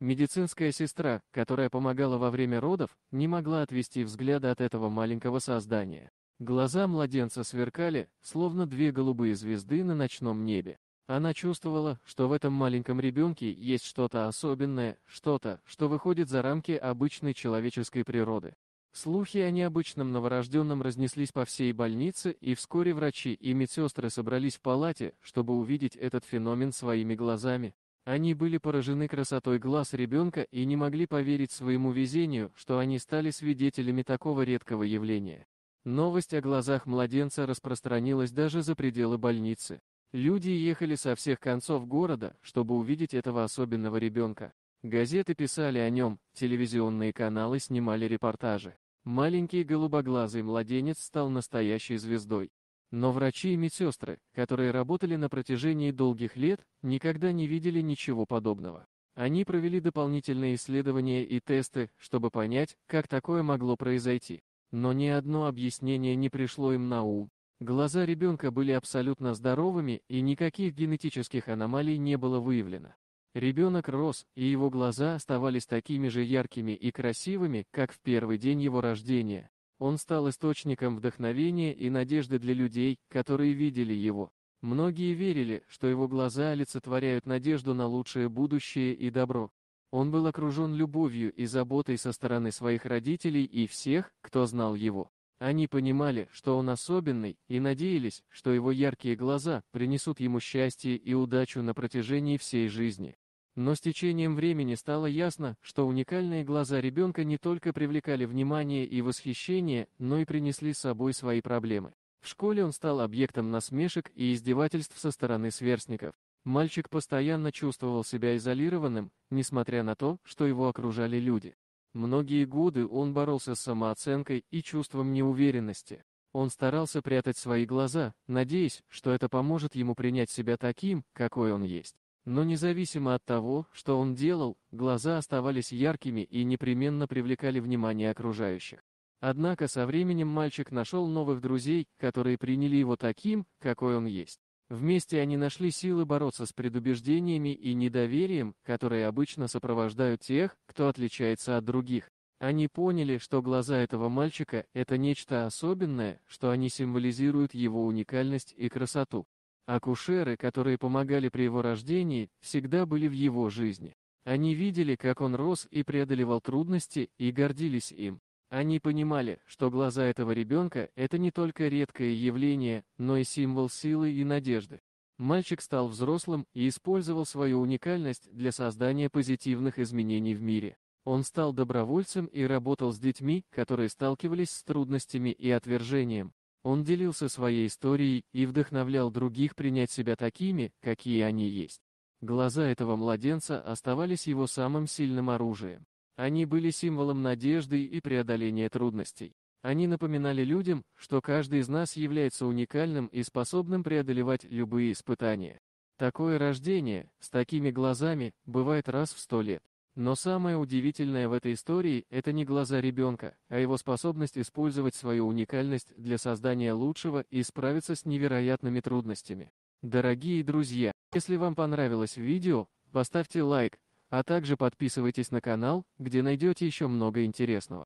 Медицинская сестра, которая помогала во время родов, не могла отвести взгляда от этого маленького создания. Глаза младенца сверкали, словно две голубые звезды на ночном небе. Она чувствовала, что в этом маленьком ребенке есть что-то особенное, что-то, что выходит за рамки обычной человеческой природы. Слухи о необычном новорожденном разнеслись по всей больнице, и вскоре врачи и медсестры собрались в палате, чтобы увидеть этот феномен своими глазами. Они были поражены красотой глаз ребенка и не могли поверить своему везению, что они стали свидетелями такого редкого явления. Новость о глазах младенца распространилась даже за пределы больницы. Люди ехали со всех концов города, чтобы увидеть этого особенного ребенка. Газеты писали о нем, телевизионные каналы снимали репортажи. Маленький голубоглазый младенец стал настоящей звездой. Но врачи и медсестры, которые работали на протяжении долгих лет, никогда не видели ничего подобного. Они провели дополнительные исследования и тесты, чтобы понять, как такое могло произойти. Но ни одно объяснение не пришло им на ум. Глаза ребенка были абсолютно здоровыми, и никаких генетических аномалий не было выявлено. Ребенок рос, и его глаза оставались такими же яркими и красивыми, как в первый день его рождения, он стал источником вдохновения и надежды для людей, которые видели его. Многие верили, что его глаза олицетворяют надежду на лучшее будущее и добро. Он был окружен любовью и заботой со стороны своих родителей и всех, кто знал его. Они понимали, что он особенный, и надеялись, что его яркие глаза принесут ему счастье и удачу на протяжении всей жизни. Но с течением времени стало ясно, что уникальные глаза ребенка не только привлекали внимание и восхищение, но и принесли с собой свои проблемы. В школе он стал объектом насмешек и издевательств со стороны сверстников. Мальчик постоянно чувствовал себя изолированным, несмотря на то, что его окружали люди. Многие годы он боролся с самооценкой и чувством неуверенности. Он старался прятать свои глаза, надеясь, что это поможет ему принять себя таким, какой он есть. Но независимо от того, что он делал, глаза оставались яркими и непременно привлекали внимание окружающих. Однако со временем мальчик нашел новых друзей, которые приняли его таким, какой он есть. Вместе они нашли силы бороться с предубеждениями и недоверием, которые обычно сопровождают тех, кто отличается от других. Они поняли, что глаза этого мальчика – это нечто особенное, что они символизируют его уникальность и красоту. Акушеры, которые помогали при его рождении, всегда были в его жизни. Они видели, как он рос и преодолевал трудности, и гордились им. Они понимали, что глаза этого ребенка – это не только редкое явление, но и символ силы и надежды. Мальчик стал взрослым и использовал свою уникальность для создания позитивных изменений в мире. Он стал добровольцем и работал с детьми, которые сталкивались с трудностями и отвержением. Он делился своей историей и вдохновлял других принять себя такими, какие они есть. Глаза этого младенца оставались его самым сильным оружием. Они были символом надежды и преодоления трудностей. Они напоминали людям, что каждый из нас является уникальным и способным преодолевать любые испытания. Такое рождение, с такими глазами, бывает раз в сто лет. Но самое удивительное в этой истории – это не глаза ребенка, а его способность использовать свою уникальность для создания лучшего и справиться с невероятными трудностями. Дорогие друзья, если вам понравилось видео, поставьте лайк, а также подписывайтесь на канал, где найдете еще много интересного.